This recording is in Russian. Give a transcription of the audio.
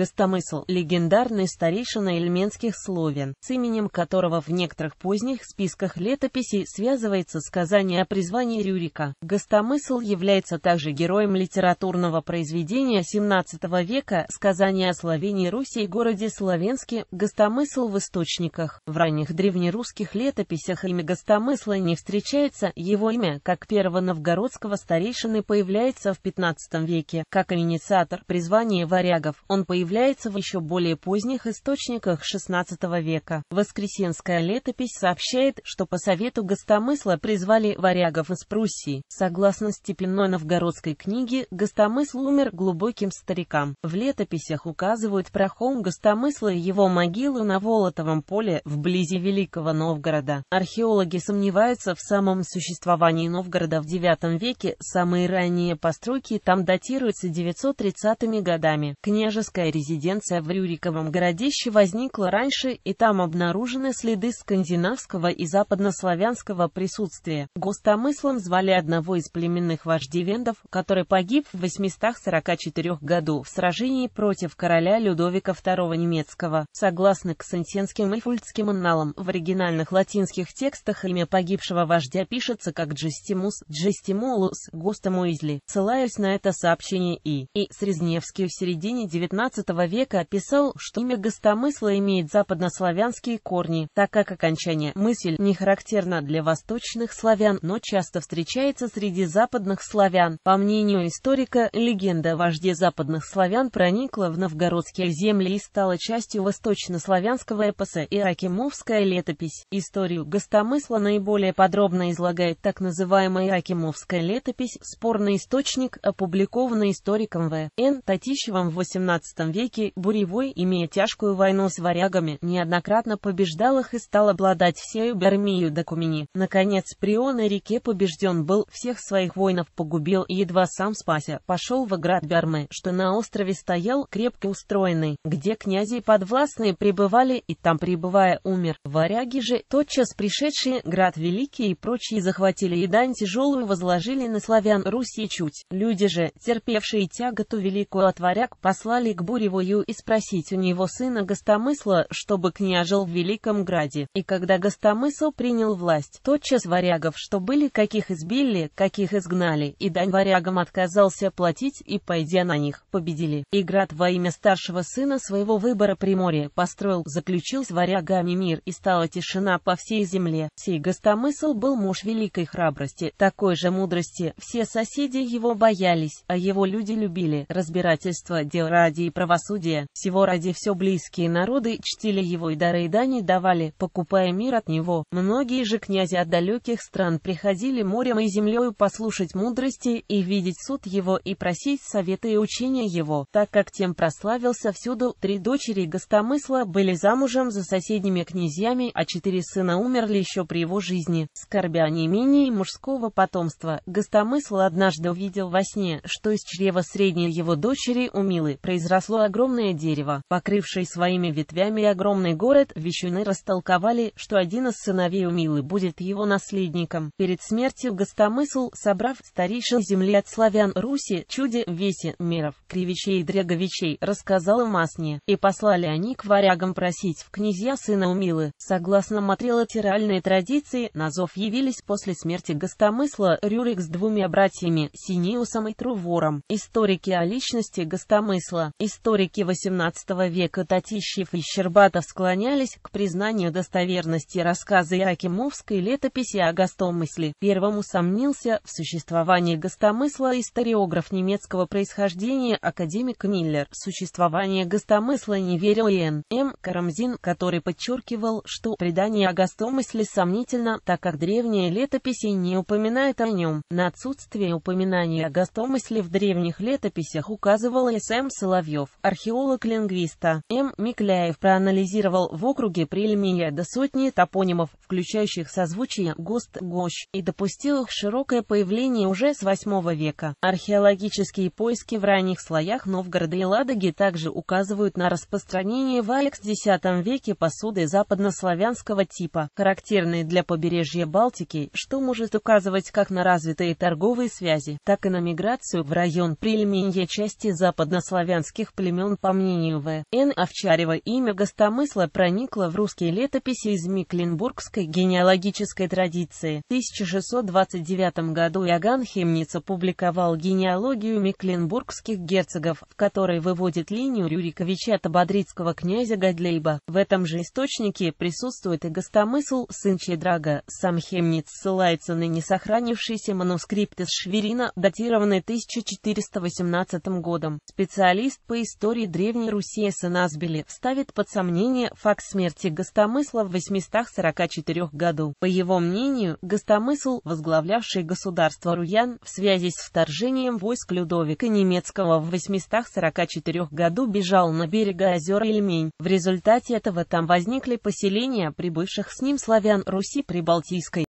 Гостомысл – легендарный старейшина эльменских словен, с именем которого в некоторых поздних списках летописей связывается сказание о призвании Рюрика. Гостомысл является также героем литературного произведения XVII века «Сказание о Словении Руси и городе Словенске». Гостомысл в источниках. В ранних древнерусских летописях имя Гостомысла не встречается, его имя, как первого новгородского старейшины, появляется в XV веке, как инициатор призвания варягов. Он появляется появляется в еще более поздних источниках XVI века. Воскресенская летопись сообщает, что по совету гостомысла призвали варягов из Пруссии. Согласно степенной новгородской книге, гостомысл умер глубоким старикам. В летописях указывают прохом гостомысла и его могилу на Волотовом поле вблизи Великого Новгорода. Археологи сомневаются в самом существовании Новгорода в IX веке, самые ранние постройки там датируются 930-ми годами. Княжеская резиденция в Рюриковом городище возникла раньше, и там обнаружены следы скандинавского и западнославянского присутствия. Густомыслом звали одного из племенных вождевендов, который погиб в 844 году в сражении против короля Людовика II Немецкого. Согласно ксантенским и фульдским анналам, в оригинальных латинских текстах имя погибшего вождя пишется как Джестимус, Джестимулус, Густамуизли. Ссылаясь на это сообщение И. И. Срезневский в середине XIX XVII века описал, что имя гостомысла имеет западнославянские корни, так как окончание «мысль» не характерно для восточных славян, но часто встречается среди западных славян. По мнению историка, легенда о вожде западных славян проникла в новгородские земли и стала частью восточнославянского эпоса Иракимовская летопись. Историю гостомысла наиболее подробно излагает так называемая Иракимовская летопись, спорный источник, опубликованный историком В. Н. Татищевым в XVIII веке Буревой, имея тяжкую войну с варягами, неоднократно побеждал их и стал обладать всею армией до Наконец, Прион на реке побежден был, всех своих воинов погубил и едва сам спася, пошел в град Бярмы, что на острове стоял, крепко устроенный, где князи подвластные пребывали и там пребывая умер. Варяги же, тотчас пришедшие, град Великий и прочие захватили и дань тяжелую возложили на славян Руси чуть. Люди же, терпевшие тяготу великую от варяг, послали к буре Гуревую и спросить у него сына Гостомысла, чтобы княжил в Великом Граде. И когда Гостомысл принял власть, тотчас варягов, что были, каких избили, каких изгнали, и дань варягам отказался платить, и, пойдя на них, победили. И Град во имя старшего сына своего выбора Приморья построил, заключил с варягами мир, и стала тишина по всей земле. Сей Гостомысл был муж великой храбрости, такой же мудрости, все соседи его боялись, а его люди любили разбирательство дел ради и правосудия правосудия, всего ради все близкие народы чтили его и дары и дани давали, покупая мир от него. Многие же князи от далеких стран приходили морем и землею послушать мудрости и видеть суд его и просить советы и учения его, так как тем прославился всюду. Три дочери Гостомысла были замужем за соседними князьями, а четыре сына умерли еще при его жизни, скорбя не менее мужского потомства. Гостомысл однажды увидел во сне, что из чрева средней его дочери Умилы произросло огромное дерево, покрывшее своими ветвями огромный город, вещуны растолковали, что один из сыновей Умилы будет его наследником. Перед смертью гостомысл, собрав старейшин земли от славян Руси, чуде в весе, меров, кривичей и дреговичей, рассказал им о сне, и послали они к варягам просить в князья сына Умилы. Согласно матрилатеральной традиции, на зов явились после смерти гостомысла Рюрик с двумя братьями, Синиусом и Трувором. Историки о личности гостомысла. Историки историки XVIII века Татищев и Щербатов склонялись к признанию достоверности рассказа Якимовской летописи о гостомысле. Первым усомнился в существовании гостомысла историограф немецкого происхождения академик Миллер. существование гостомысла не верил и Н. М. Карамзин, который подчеркивал, что предание о гостомысле сомнительно, так как древние летописи не упоминают о нем. На отсутствие упоминания о гостомысле в древних летописях указывал С.М. Соловьев археолог-лингвиста М. Микляев проанализировал в округе Прельмия до сотни топонимов, включающих созвучие ГОСТ, ГОЩ, и допустил их широкое появление уже с VIII века. Археологические поиски в ранних слоях Новгорода и Ладоги также указывают на распространение в Алекс X веке посуды западнославянского типа, характерной для побережья Балтики, что может указывать как на развитые торговые связи, так и на миграцию в район Прельмия части западнославянских племен времен, по мнению В. Н. Овчарева, имя гостомысла проникло в русские летописи из Мекленбургской генеалогической традиции. В 1629 году Иоганн Хемниц опубликовал генеалогию мекленбургских герцогов, в которой выводит линию Рюриковича от ободрицкого князя Гадлейба. В этом же источнике присутствует и гостомысл «сын Чедрага». Сам Хемниц ссылается на несохранившийся манускрипт из Шверина, датированный 1418 годом. Специалист по истории истории Древней Руси С.Н. ставит под сомнение факт смерти Гостомысла в 844 году. По его мнению, Гостомысл, возглавлявший государство Руян, в связи с вторжением войск Людовика Немецкого в 844 году бежал на берега озера Ильмень. В результате этого там возникли поселения прибывших с ним славян Руси Прибалтийской.